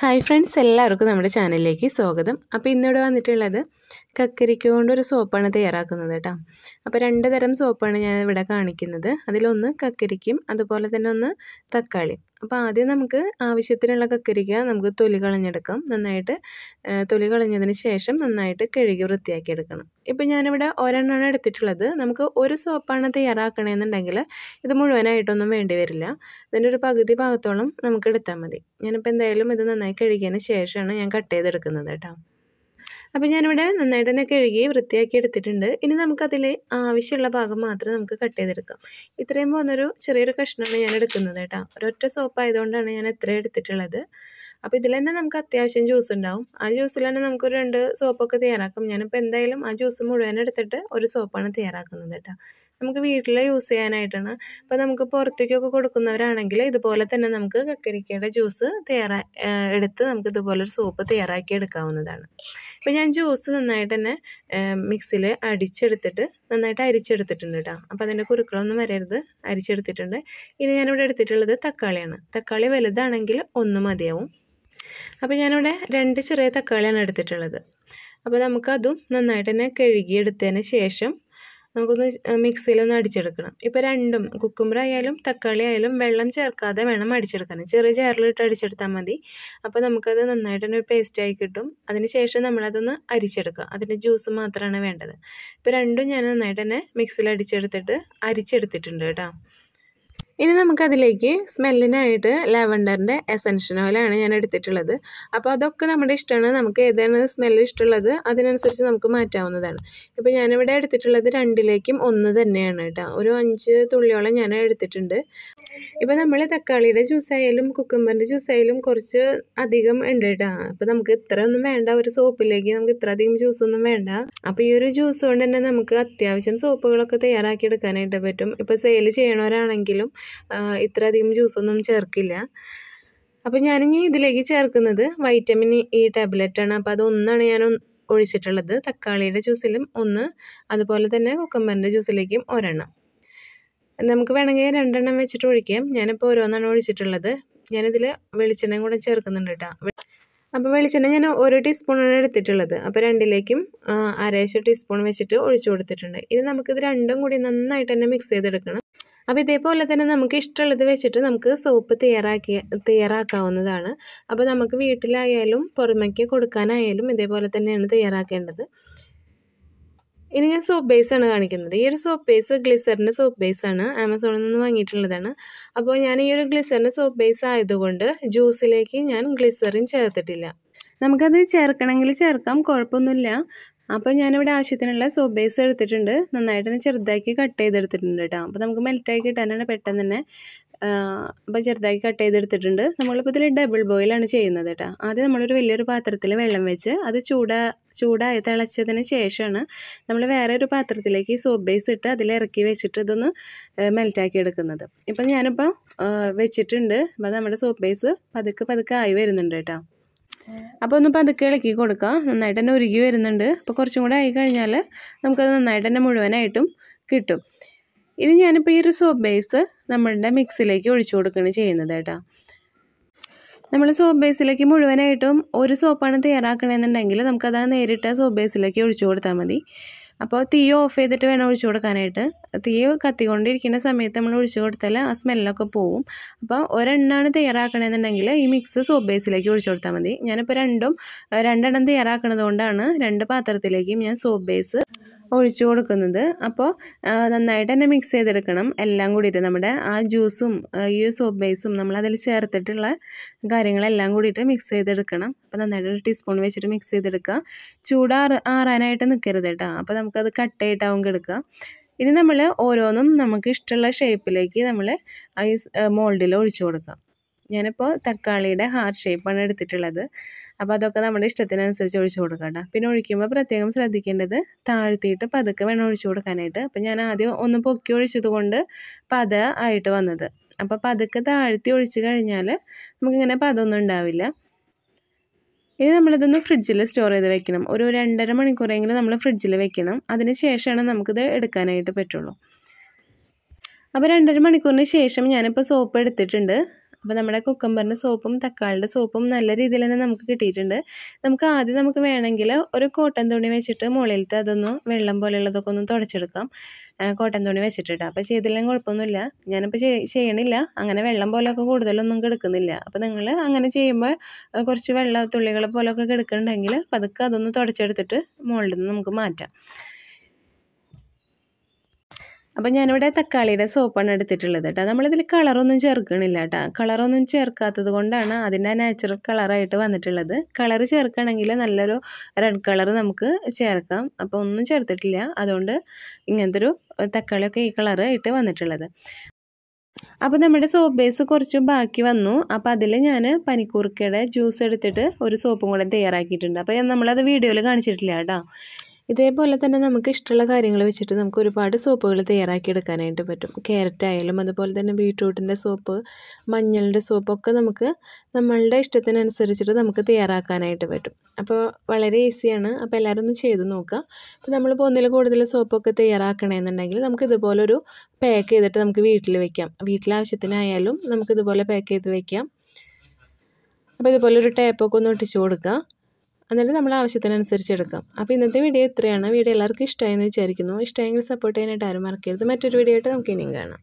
hi friends എല്ലാവർക്കും നമ്മുടെ ചാനലിലേക്ക് സ്വാഗതം അപ്പോൾ ഇന്നിവിടെ വന്നിട്ടുള്ളത് കക്കരിക്ക കൊണ്ടൊരു സോപ്പാണ് തയ്യാറാക്കുന്നത് കേട്ടോ അപ്പോൾ രണ്ട് തരം സോപ്പാണ് ഞാൻ ഇവിടെ കാണിക്കുന്നത് അതിലൊന്ന് കക്കരിക്കും അതുപോലെ തന്നെ ഒന്ന് തക്കാളിയും അപ്പോൾ ആദ്യം നമുക്ക് ആവശ്യത്തിനുള്ള കക്കരിക്ക നമുക്ക് തൊലി കളഞ്ഞെടുക്കാം നന്നായിട്ട് തൊലി കളഞ്ഞതിന് ശേഷം നന്നായിട്ട് കഴുകി വൃത്തിയാക്കി എടുക്കണം ഇപ്പോൾ ഞാനിവിടെ ഒരെണ്ണമാണ് എടുത്തിട്ടുള്ളത് നമുക്ക് ഒരു സോപ്പാണ് തയ്യാറാക്കണമെന്നുണ്ടെങ്കിൽ ഇത് മുഴുവനായിട്ടൊന്നും വേണ്ടി വരില്ല ഇതിൻ്റെ ഒരു പകുതി ഭാഗത്തോളം നമുക്ക് എടുത്താൽ മതി ഞാനിപ്പോൾ എന്തായാലും ഇത് നന്നായി കഴുകിയതിന് ശേഷമാണ് ഞാൻ കട്ട് ചെയ്തെടുക്കുന്നത് കേട്ടോ അപ്പോൾ ഞാനിവിടെ നന്നായിട്ട് തന്നെ കഴുകി വൃത്തിയാക്കി എടുത്തിട്ടുണ്ട് ഇനി നമുക്കതിൽ ആവശ്യമുള്ള ഭാഗം മാത്രം നമുക്ക് കട്ട് ചെയ്തെടുക്കാം ഇത്രയും പോകുന്നൊരു ചെറിയൊരു കഷ്ണമാണ് ഞാൻ എടുക്കുന്നത് കേട്ടോ ഒരൊറ്റ സോപ്പ് ആയതുകൊണ്ടാണ് ഞാൻ എത്ര എടുത്തിട്ടുള്ളത് അപ്പോൾ ഇതിൽ തന്നെ നമുക്ക് അത്യാവശ്യം ജ്യൂസ് ഉണ്ടാവും ആ ജ്യൂസിൽ തന്നെ നമുക്കൊരു രണ്ട് സോപ്പൊക്കെ തയ്യാറാക്കും ഞാനിപ്പോൾ എന്തായാലും ആ ജ്യൂസ് മുഴുവൻ എടുത്തിട്ട് ഒരു സോപ്പാണ് തയ്യാറാക്കുന്നത് കേട്ടോ നമുക്ക് വീട്ടിൽ യൂസ് ചെയ്യാനായിട്ടാണ് അപ്പോൾ നമുക്ക് പുറത്തേക്കൊക്കെ കൊടുക്കുന്നവരാണെങ്കിൽ ഇതുപോലെ തന്നെ നമുക്ക് കക്കരിക്കയുടെ ജ്യൂസ് തയ്യാറാ എടുത്ത് നമുക്ക് ഇതുപോലെ ഒരു സൂപ്പ് തയ്യാറാക്കി എടുക്കാവുന്നതാണ് അപ്പോൾ ഞാൻ ജ്യൂസ് നന്നായിട്ട് തന്നെ മിക്സിയിൽ അടിച്ചെടുത്തിട്ട് നന്നായിട്ട് അരിച്ചെടുത്തിട്ടുണ്ട് കേട്ടോ അപ്പോൾ അതിൻ്റെ കുരുക്കളൊന്നും വരരുത് അരിച്ചെടുത്തിട്ടുണ്ട് ഇനി ഞാനിവിടെ എടുത്തിട്ടുള്ളത് തക്കാളിയാണ് തക്കാളി വലുതാണെങ്കിൽ ഒന്ന് മതിയാവും അപ്പോൾ ഞാനിവിടെ രണ്ട് ചെറിയ തക്കാളിയാണ് എടുത്തിട്ടുള്ളത് അപ്പോൾ നമുക്കതും നന്നായിട്ട് തന്നെ കഴുകിയെടുത്തതിന് ശേഷം നമുക്കൊന്ന് മിക്സിയിലൊന്ന് അടിച്ചെടുക്കണം ഇപ്പോൾ രണ്ടും കുക്കുമ്പർ ആയാലും തക്കാളി ആയാലും വെള്ളം ചേർക്കാതെ വേണം അടിച്ചെടുക്കാൻ ചെറിയ ചേറിലിട്ട് അടിച്ചെടുത്താൽ മതി അപ്പോൾ നമുക്കത് നന്നായിട്ട് തന്നെ ഒരു പേസ്റ്റായി കിട്ടും അതിനുശേഷം നമ്മളതൊന്ന് അരിച്ചെടുക്കുക അതിൻ്റെ ജ്യൂസ് മാത്രമാണ് വേണ്ടത് ഇപ്പോൾ രണ്ടും ഞാൻ നന്നായിട്ട് തന്നെ മിക്സിയിൽ അടിച്ചെടുത്തിട്ട് അരിച്ചെടുത്തിട്ടുണ്ട് കേട്ടോ ഇനി നമുക്കതിലേക്ക് സ്മെല്ലിനായിട്ട് ലാവൻഡറിൻ്റെ എസൻഷ്യൻ ഓയിലാണ് ഞാൻ എടുത്തിട്ടുള്ളത് അപ്പോൾ അതൊക്കെ നമ്മുടെ ഇഷ്ടമാണ് നമുക്ക് ഏതാണ് സ്മെല്ല് ഇഷ്ടമുള്ളത് അതിനനുസരിച്ച് നമുക്ക് മാറ്റാവുന്നതാണ് ഇപ്പോൾ ഞാനിവിടെ എടുത്തിട്ടുള്ളത് രണ്ടിലേക്കും ഒന്ന് തന്നെയാണ് കേട്ടോ ഒരു അഞ്ച് തുള്ളിയോളം ഞാൻ എടുത്തിട്ടുണ്ട് ഇപ്പോൾ നമ്മൾ തക്കാളിയുടെ ജ്യൂസായാലും കുക്കുമ്പറിൻ്റെ ജ്യൂസായാലും കുറച്ച് അധികം ഉണ്ട് കേട്ടോ അപ്പോൾ നമുക്ക് ഇത്ര ഒന്നും വേണ്ട ഒരു സോപ്പിലേക്ക് നമുക്ക് ഇത്ര അധികം ജ്യൂസൊന്നും വേണ്ട അപ്പോൾ ഈ ഒരു ജ്യൂസ് കൊണ്ട് തന്നെ നമുക്ക് അത്യാവശ്യം സോപ്പുകളൊക്കെ തയ്യാറാക്കി എടുക്കാനായിട്ട് പറ്റും ഇപ്പോൾ സെയിൽ ചെയ്യണവരാണെങ്കിലും ഇത്രയധികം ജ്യൂസൊന്നും ചേർക്കില്ല അപ്പോൾ ഞാനിനി ഇതിലേക്ക് ചേർക്കുന്നത് വൈറ്റമിൻ ഇ ടാബ്ലറ്റാണ് അപ്പോൾ അതൊന്നാണ് ഞാൻ ഒഴിച്ചിട്ടുള്ളത് തക്കാളിയുടെ ജ്യൂസിലും ഒന്ന് അതുപോലെ തന്നെ കുക്കമ്പറിൻ്റെ ജ്യൂസിലേക്കും ഒരെണ്ണം നമുക്ക് വേണമെങ്കിൽ രണ്ടെണ്ണം വെച്ചിട്ട് ഒഴിക്കാം ഞാനിപ്പോൾ ഓരോന്നാണ് ഒഴിച്ചിട്ടുള്ളത് ഞാനിതിൽ വെളിച്ചെണ്ണയും കൂടെ ചേർക്കുന്നുണ്ട് കേട്ടോ അപ്പോൾ വെളിച്ചെണ്ണ ഞാൻ ഒരു ടീസ്പൂണാണ് എടുത്തിട്ടുള്ളത് അപ്പോൾ രണ്ടിലേക്കും അരേശ ടീസ്പൂൺ വെച്ചിട്ട് ഒഴിച്ചു കൊടുത്തിട്ടുണ്ട് ഇനി നമുക്കിത് രണ്ടും കൂടി നന്നായിട്ട് തന്നെ മിക്സ് ചെയ്തെടുക്കണം അപ്പോൾ ഇതേപോലെ തന്നെ നമുക്ക് ഇഷ്ടമുള്ളത് വെച്ചിട്ട് നമുക്ക് സോപ്പ് തയ്യാറാക്കി തയ്യാറാക്കാവുന്നതാണ് അപ്പോൾ നമുക്ക് വീട്ടിലായാലും പുറമേക്ക് കൊടുക്കാനായാലും ഇതേപോലെ തന്നെയാണ് തയ്യാറാക്കേണ്ടത് ഇനി ഞാൻ സോപ്പ് ബേസാണ് കാണിക്കുന്നത് ഈ ഒരു സോപ്പ് ബേസ് ഗ്ലിസറിൻ്റെ സോപ്പ് ബേസാണ് ആമസോണിൽ നിന്ന് വാങ്ങിയിട്ടുള്ളതാണ് അപ്പോൾ ഞാൻ ഈ ഒരു ഗ്ലിസറിൻ്റെ സോപ്പ് ബേസ് ആയതുകൊണ്ട് ജ്യൂസിലേക്ക് ഞാൻ ഗ്ലിസറിൻ ചേർത്തിട്ടില്ല നമുക്കത് ചേർക്കണമെങ്കിൽ ചേർക്കാം കുഴപ്പമൊന്നുമില്ല അപ്പോൾ ഞാനിവിടെ ആവശ്യത്തിനുള്ള സോപ്പ് ബേസ് എടുത്തിട്ടുണ്ട് നന്നായിട്ട് തന്നെ ചെറുതാക്കി കട്ട് ചെയ്തെടുത്തിട്ടുണ്ട് കേട്ടോ അപ്പോൾ നമുക്ക് മെൽറ്റായി കിട്ടാനാണ് പെട്ടെന്ന് തന്നെ അപ്പോൾ ചെറുതാക്കി കട്ട് ചെയ്തെടുത്തിട്ടുണ്ട് നമ്മളിപ്പോൾ ഇതിൽ ഡബിൾ ബോയിലാണ് ചെയ്യുന്നത് കേട്ടോ ആദ്യം നമ്മളൊരു വലിയൊരു പാത്രത്തിൽ വെള്ളം വെച്ച് അത് ചൂടാ ചൂടായി തിളച്ചതിന് ശേഷമാണ് നമ്മൾ വേറെ ഒരു പാത്രത്തിലേക്ക് ഈ സോപ്പ് ബേസ് ഇട്ട് അതിൽ ഇറക്കി വെച്ചിട്ട് ഇതൊന്ന് മെൽറ്റാക്കി എടുക്കുന്നത് ഇപ്പം ഞാനിപ്പോൾ വെച്ചിട്ടുണ്ട് അപ്പോൾ നമ്മുടെ സോപ്പ് ബേസ് പതുക്കെ പതുക്കെ ആയി വരുന്നുണ്ട് കേട്ടോ അപ്പോൾ ഒന്ന് പതുക്കെ ഇളക്കി കൊടുക്കുക നന്നായിട്ട് തന്നെ ഉരുകി വരുന്നുണ്ട് അപ്പോൾ കുറച്ചും കൂടെ ആയി കഴിഞ്ഞാൽ നമുക്കത് നന്നായിട്ട് തന്നെ മുഴുവനായിട്ടും കിട്ടും ഇത് ഞാനിപ്പോൾ ഈ ഒരു സോപ്പ് ബേസ് നമ്മളുടെ മിക്സിലേക്ക് ഒഴിച്ചു കൊടുക്കുകയാണ് ചെയ്യുന്നത് കേട്ടോ നമ്മൾ സോപ്പ് ബേസിലേക്ക് മുഴുവനായിട്ടും ഒരു സോപ്പാണ് തയ്യാറാക്കണമെന്നുണ്ടെങ്കിൽ നമുക്കത് നേരിട്ട് സോപ്പ് ബേസിലേക്ക് ഒഴിച്ചു കൊടുത്താൽ മതി അപ്പോൾ തീ ഓഫ് ചെയ്തിട്ട് വേണം ഒഴിച്ചു കൊടുക്കാനായിട്ട് തീ കത്തിക്കൊണ്ടിരിക്കുന്ന സമയത്ത് നമ്മൾ ഒഴിച്ചു കൊടുത്താൽ ആ സ്മെല്ലൊക്കെ പോവും അപ്പോൾ ഒരെണ്ണമാണ് തയ്യാറാക്കണമെന്നുണ്ടെങ്കിൽ ഈ മിക്സ് സോപ്പ് ബേസിലേക്ക് ഒഴിച്ചു കൊടുത്താൽ മതി ഞാനിപ്പോൾ രണ്ടും രണ്ടെണ്ണം തയ്യാറാക്കണത് കൊണ്ടാണ് രണ്ട് പാത്രത്തിലേക്കും ഞാൻ സോപ്പ് ബേസ് ഒഴിച്ചു കൊടുക്കുന്നത് അപ്പോൾ നന്നായിട്ട് തന്നെ മിക്സ് ചെയ്തെടുക്കണം എല്ലാം കൂടിയിട്ട് നമ്മുടെ ആ ജ്യൂസും ഈ സോപ്പ് ബേസും നമ്മൾ അതിൽ ചേർത്തിട്ടുള്ള കാര്യങ്ങളെല്ലാം കൂടിയിട്ട് മിക്സ് ചെയ്തെടുക്കണം അപ്പോൾ നന്നായിട്ട് ഒരു ടീസ്പൂൺ വെച്ചിട്ട് മിക്സ് ചെയ്തെടുക്കുക ചൂടാറ് ആറാനായിട്ട് നിൽക്കരുത് കേട്ടോ അപ്പോൾ നമുക്കത് കട്ടയായിട്ടാവും കിടക്കുക ഇനി നമ്മൾ ഓരോന്നും നമുക്ക് ഇഷ്ടമുള്ള ഷേപ്പിലേക്ക് നമ്മൾ ഐസ് മോൾഡിൽ ഒഴിച്ചു കൊടുക്കാം ഞാനിപ്പോൾ തക്കാളിയുടെ ഹാർട്ട് ഷേപ്പാണ് എടുത്തിട്ടുള്ളത് അപ്പോൾ അതൊക്കെ നമ്മുടെ ഇഷ്ടത്തിനനുസരിച്ച് ഒഴിച്ചു കൊടുക്കാം പിന്നെ ഒഴിക്കുമ്പോൾ പ്രത്യേകം ശ്രദ്ധിക്കേണ്ടത് താഴ്ത്തിയിട്ട് പതുക്കെ വേണം ഒഴിച്ചു കൊടുക്കാനായിട്ട് അപ്പോൾ ഞാൻ ആദ്യം ഒന്ന് പൊക്കി ഒഴിച്ചത് കൊണ്ട് പത ആയിട്ട് വന്നത് അപ്പോൾ പതുക്കെ താഴ്ത്തി ഒഴിച്ചു കഴിഞ്ഞാൽ നമുക്കിങ്ങനെ പതൊന്നും ഉണ്ടാവില്ല ഇനി നമ്മളിതൊന്ന് ഫ്രിഡ്ജിൽ സ്റ്റോർ ചെയ്ത് വെക്കണം ഒരു രണ്ടര മണിക്കൂറെങ്കിലും നമ്മൾ ഫ്രിഡ്ജിൽ വെക്കണം അതിന് ശേഷമാണ് നമുക്കിത് എടുക്കാനായിട്ട് പറ്റുള്ളൂ അപ്പോൾ രണ്ടര മണിക്കൂറിന് ശേഷം ഞാനിപ്പോൾ സോപ്പ് എടുത്തിട്ടുണ്ട് അപ്പോൾ നമ്മുടെ കുക്കമ്പറിൻ്റെ സോപ്പും തക്കാളിയുടെ സോപ്പും നല്ല രീതിയിൽ തന്നെ നമുക്ക് കിട്ടിയിട്ടുണ്ട് നമുക്ക് ആദ്യം നമുക്ക് വേണമെങ്കിൽ ഒരു കോട്ടൺ തുണി വെച്ചിട്ട് മുകളിലത്തെ അതൊന്നും വെള്ളം പോലെയുള്ളതൊക്കെ ഒന്ന് തുടച്ചെടുക്കാം കോട്ടൺ തുണി വെച്ചിട്ടിട്ട് അപ്പോൾ ചെയ്തില്ലെങ്കിൽ കുഴപ്പമൊന്നുമില്ല ഞാനിപ്പോൾ ചെയ്യണില്ല അങ്ങനെ വെള്ളം പോലെയൊക്കെ കൂടുതലൊന്നും കിടക്കുന്നില്ല അപ്പോൾ നിങ്ങൾ അങ്ങനെ ചെയ്യുമ്പോൾ കുറച്ച് വെള്ള തുള്ളികൾ പോലെയൊക്കെ കിടക്കുന്നുണ്ടെങ്കിൽ പതുക്കെ അതൊന്ന് തുടച്ചെടുത്തിട്ട് മുകളിൽ നിന്ന് നമുക്ക് മാറ്റാം അപ്പോൾ ഞാനിവിടെ തക്കാളിയുടെ സോപ്പാണ് എടുത്തിട്ടുള്ളത് കേട്ടോ നമ്മളിതിൽ കളറൊന്നും ചേർക്കണില്ല കേട്ടോ കളറൊന്നും ചേർക്കാത്തത് കൊണ്ടാണ് അതിൻ്റെ നാച്ചുറൽ കളറായിട്ട് വന്നിട്ടുള്ളത് കളർ ചേർക്കണമെങ്കിൽ നല്ലൊരു റെഡ് കളർ നമുക്ക് ചേർക്കാം അപ്പോൾ ഒന്നും ചേർത്തിട്ടില്ല അതുകൊണ്ട് ഇങ്ങനത്തെ ഒരു തക്കാളിയൊക്കെ ഈ ആയിട്ട് വന്നിട്ടുള്ളത് അപ്പോൾ നമ്മുടെ സോപ്പ് ബേസ് കുറച്ച് ബാക്കി വന്നു അപ്പോൾ അതിൽ ഞാൻ പനിക്കൂർക്കയുടെ ജ്യൂസ് എടുത്തിട്ട് ഒരു സോപ്പും കൂടെ തയ്യാറാക്കിയിട്ടുണ്ട് അപ്പോൾ നമ്മളത് വീഡിയോയിൽ കാണിച്ചിട്ടില്ല കേട്ടോ ഇതേപോലെ തന്നെ നമുക്ക് ഇഷ്ടമുള്ള കാര്യങ്ങൾ വെച്ചിട്ട് നമുക്ക് ഒരുപാട് സോപ്പുകൾ തയ്യാറാക്കിയെടുക്കാനായിട്ട് പറ്റും ക്യാരറ്റ് ആയാലും അതുപോലെ തന്നെ ബീട്രൂട്ടിൻ്റെ സോപ്പ് മഞ്ഞളുടെ സോപ്പൊക്കെ നമുക്ക് നമ്മളുടെ ഇഷ്ടത്തിനനുസരിച്ചിട്ട് നമുക്ക് തയ്യാറാക്കാനായിട്ട് പറ്റും അപ്പോൾ വളരെ ഈസിയാണ് അപ്പോൾ എല്ലാവരും ഒന്ന് ചെയ്ത് നോക്കുക അപ്പോൾ നമ്മളിപ്പോൾ ഒന്നിൽ കൂടുതൽ സോപ്പൊക്കെ തയ്യാറാക്കണമെന്നുണ്ടെങ്കിൽ നമുക്ക് ഇതുപോലൊരു പാക്ക് ചെയ്തിട്ട് നമുക്ക് വീട്ടിൽ വെക്കാം വീട്ടിലാവശ്യത്തിനായാലും നമുക്കിതുപോലെ പാക്ക് ചെയ്ത് വെക്കാം അപ്പോൾ ഇതുപോലെ ഒരു ടേപ്പൊക്കെ ഒന്ന് ഒട്ടിച്ച് കൊടുക്കുക എന്നിട്ട് നമ്മൾ ആവശ്യത്തിനനുസരിച്ച് എടുക്കാം അപ്പോൾ ഇന്നത്തെ വീഡിയോ ഇത്രയാണ് വീഡിയോ എല്ലാവർക്കും ഇഷ്ടമായെന്ന് വിചാരിക്കുന്നു ഇഷ്ടമായെങ്കിൽ സപ്പോർട്ട് ചെയ്യാനായിട്ട് ആരും മറക്കരുത് മറ്റൊരു വീഡിയോ ആയിട്ട് നമുക്ക് ഇനിയും കാണാം